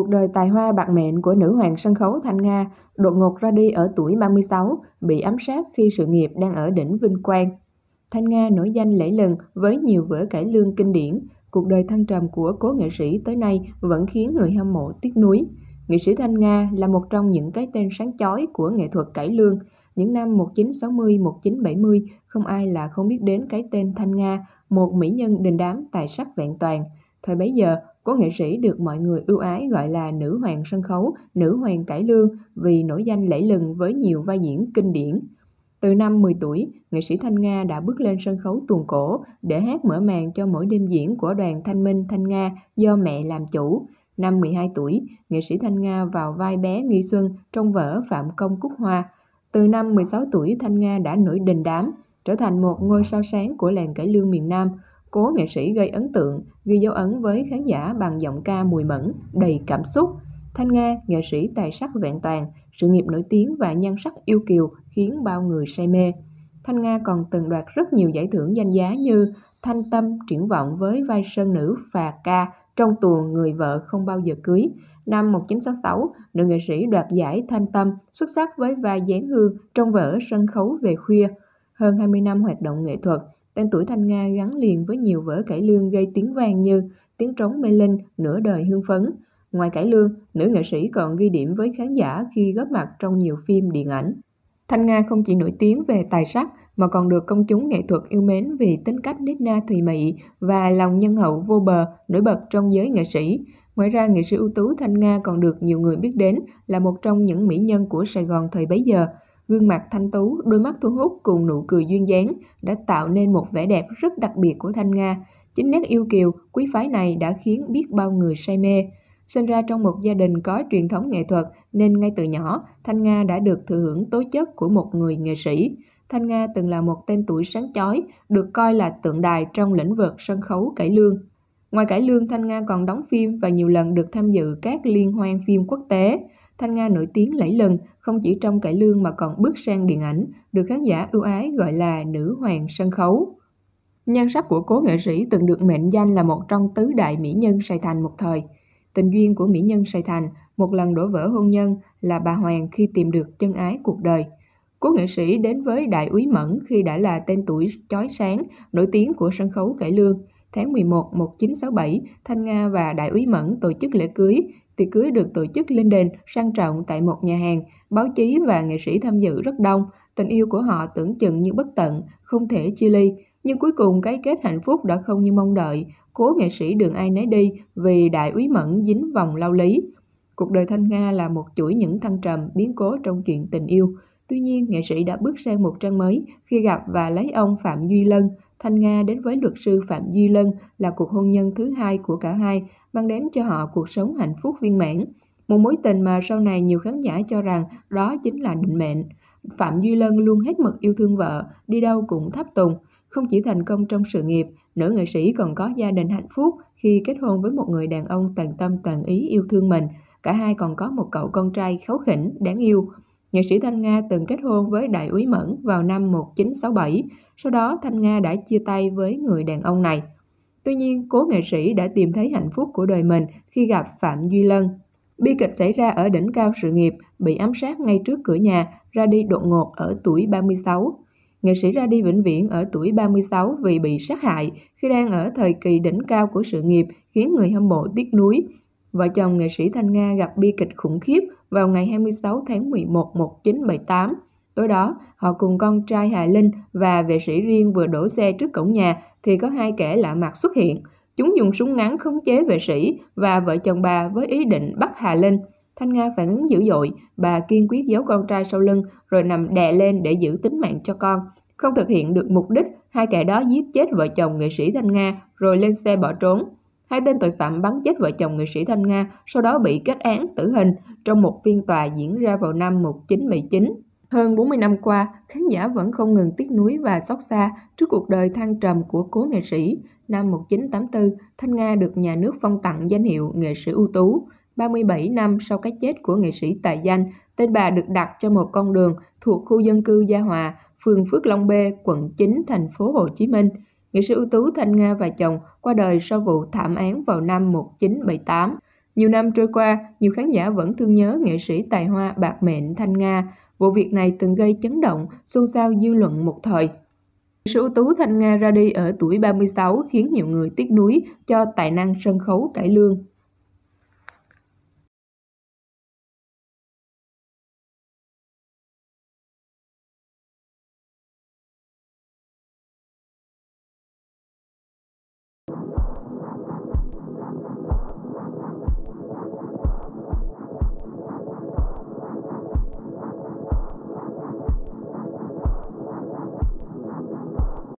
Cuộc đời tài hoa bạc mệnh của nữ hoàng sân khấu Thanh Nga đột ngột ra đi ở tuổi 36, bị ám sát khi sự nghiệp đang ở đỉnh vinh quang. Thanh Nga nổi danh lẫy lừng với nhiều vở cải lương kinh điển, cuộc đời thăng trầm của cố nghệ sĩ tới nay vẫn khiến người hâm mộ tiếc nuối. Nghệ sĩ Thanh Nga là một trong những cái tên sáng chói của nghệ thuật cải lương. Những năm 1960-1970, không ai là không biết đến cái tên Thanh Nga, một mỹ nhân đình đám tài sắc vẹn toàn. Thời bấy giờ, Cố nghệ sĩ được mọi người ưu ái gọi là nữ hoàng sân khấu, nữ hoàng cải lương vì nổi danh lẫy lừng với nhiều vai diễn kinh điển. Từ năm 10 tuổi, nghệ sĩ Thanh Nga đã bước lên sân khấu tuồng cổ để hát mở màn cho mỗi đêm diễn của đoàn Thanh Minh Thanh Nga do mẹ làm chủ. Năm 12 tuổi, nghệ sĩ Thanh Nga vào vai bé Nghi Xuân trong vở Phạm Công Cúc Hoa. Từ năm 16 tuổi, Thanh Nga đã nổi đình đám, trở thành một ngôi sao sáng của làng cải lương miền Nam – Cố nghệ sĩ gây ấn tượng, ghi dấu ấn với khán giả bằng giọng ca mùi mẫn, đầy cảm xúc. Thanh Nga, nghệ sĩ tài sắc vẹn toàn, sự nghiệp nổi tiếng và nhan sắc yêu kiều khiến bao người say mê. Thanh Nga còn từng đoạt rất nhiều giải thưởng danh giá như Thanh Tâm triển vọng với vai sơn nữ và Ca trong tuồng Người vợ không bao giờ cưới. Năm 1966, nữ nghệ sĩ đoạt giải Thanh Tâm xuất sắc với vai Gián Hương trong vở Sân khấu về khuya. Hơn 20 năm hoạt động nghệ thuật, Tên tuổi Thanh Nga gắn liền với nhiều vở cải lương gây tiếng vang như Tiếng trống mê linh, Nửa đời hương phấn. Ngoài cải lương, nữ nghệ sĩ còn ghi điểm với khán giả khi góp mặt trong nhiều phim điện ảnh. Thanh Nga không chỉ nổi tiếng về tài sắc mà còn được công chúng nghệ thuật yêu mến vì tính cách nếp na thùy mị và lòng nhân hậu vô bờ nổi bật trong giới nghệ sĩ. Ngoài ra, nghệ sĩ ưu tú Thanh Nga còn được nhiều người biết đến là một trong những mỹ nhân của Sài Gòn thời bấy giờ – Gương mặt thanh tú, đôi mắt thu hút cùng nụ cười duyên dáng đã tạo nên một vẻ đẹp rất đặc biệt của Thanh Nga. Chính nét yêu kiều, quý phái này đã khiến biết bao người say mê. Sinh ra trong một gia đình có truyền thống nghệ thuật nên ngay từ nhỏ, Thanh Nga đã được thừa hưởng tố chất của một người nghệ sĩ. Thanh Nga từng là một tên tuổi sáng chói, được coi là tượng đài trong lĩnh vực sân khấu cải lương. Ngoài cải lương, Thanh Nga còn đóng phim và nhiều lần được tham dự các liên hoan phim quốc tế. Thanh Nga nổi tiếng lẫy lừng, không chỉ trong cải lương mà còn bước sang điện ảnh, được khán giả ưu ái gọi là nữ hoàng sân khấu. Nhân sắc của cố nghệ sĩ từng được mệnh danh là một trong tứ đại mỹ nhân Sài Thành một thời. Tình duyên của mỹ nhân Sài Thành một lần đổ vỡ hôn nhân là bà Hoàng khi tìm được chân ái cuộc đời. Cố nghệ sĩ đến với Đại úy Mẫn khi đã là tên tuổi chói sáng, nổi tiếng của sân khấu cải lương. Tháng 11 1967, Thanh Nga và Đại úy Mẫn tổ chức lễ cưới tiệc cưới được tổ chức linh đình, sang trọng tại một nhà hàng, báo chí và nghệ sĩ tham dự rất đông. Tình yêu của họ tưởng chừng như bất tận, không thể chia ly. Nhưng cuối cùng cái kết hạnh phúc đã không như mong đợi. Cố nghệ sĩ đường ai nấy đi vì đại úy mẫn dính vòng lao lý. Cuộc đời Thanh Nga là một chuỗi những thăng trầm, biến cố trong chuyện tình yêu. Tuy nhiên, nghệ sĩ đã bước sang một trang mới khi gặp và lấy ông Phạm Duy Lân, Thanh Nga đến với luật sư Phạm Duy Lân là cuộc hôn nhân thứ hai của cả hai, mang đến cho họ cuộc sống hạnh phúc viên mãn. Một mối tình mà sau này nhiều khán giả cho rằng đó chính là định mệnh. Phạm Duy Lân luôn hết mực yêu thương vợ, đi đâu cũng thắp tùng. Không chỉ thành công trong sự nghiệp, nữ nghệ sĩ còn có gia đình hạnh phúc khi kết hôn với một người đàn ông tận tâm tận ý yêu thương mình. Cả hai còn có một cậu con trai kháu khỉnh, đáng yêu. Nhạc sĩ Thanh Nga từng kết hôn với Đại úy Mẫn vào năm 1967, sau đó Thanh Nga đã chia tay với người đàn ông này. Tuy nhiên, cố nghệ sĩ đã tìm thấy hạnh phúc của đời mình khi gặp Phạm Duy Lân. Bi kịch xảy ra ở đỉnh cao sự nghiệp, bị ám sát ngay trước cửa nhà, ra đi đột ngột ở tuổi 36. Nghệ sĩ ra đi vĩnh viễn ở tuổi 36 vì bị sát hại khi đang ở thời kỳ đỉnh cao của sự nghiệp khiến người hâm mộ tiếc nuối Vợ chồng nghệ sĩ Thanh Nga gặp bi kịch khủng khiếp vào ngày 26 tháng 11 1978. Tối đó, họ cùng con trai Hà Linh và vệ sĩ riêng vừa đổ xe trước cổng nhà thì có hai kẻ lạ mặt xuất hiện. Chúng dùng súng ngắn khống chế vệ sĩ và vợ chồng bà với ý định bắt Hà Linh. Thanh Nga phản ứng dữ dội, bà kiên quyết giấu con trai sau lưng rồi nằm đè lên để giữ tính mạng cho con. Không thực hiện được mục đích, hai kẻ đó giết chết vợ chồng nghệ sĩ Thanh Nga rồi lên xe bỏ trốn. Hai tên tội phạm bắn chết vợ chồng nghệ sĩ Thanh Nga, sau đó bị kết án tử hình trong một phiên tòa diễn ra vào năm 1979. Hơn 40 năm qua, khán giả vẫn không ngừng tiếc nuối và xót xa trước cuộc đời thăng trầm của cố nghệ sĩ. Năm 1984, Thanh Nga được nhà nước phong tặng danh hiệu nghệ sĩ ưu tú. 37 năm sau cái chết của nghệ sĩ tài danh, tên bà được đặt cho một con đường thuộc khu dân cư Gia Hòa, phường Phước Long B, quận 9, thành phố Hồ Chí Minh – Nghệ sĩ ưu tú Thanh Nga và chồng qua đời sau vụ thảm án vào năm 1978. Nhiều năm trôi qua, nhiều khán giả vẫn thương nhớ nghệ sĩ tài hoa bạc mệnh Thanh Nga. Vụ việc này từng gây chấn động, xôn xao dư luận một thời. Nghệ sĩ ưu tú Thanh Nga ra đi ở tuổi 36 khiến nhiều người tiếc nuối cho tài năng sân khấu cải lương.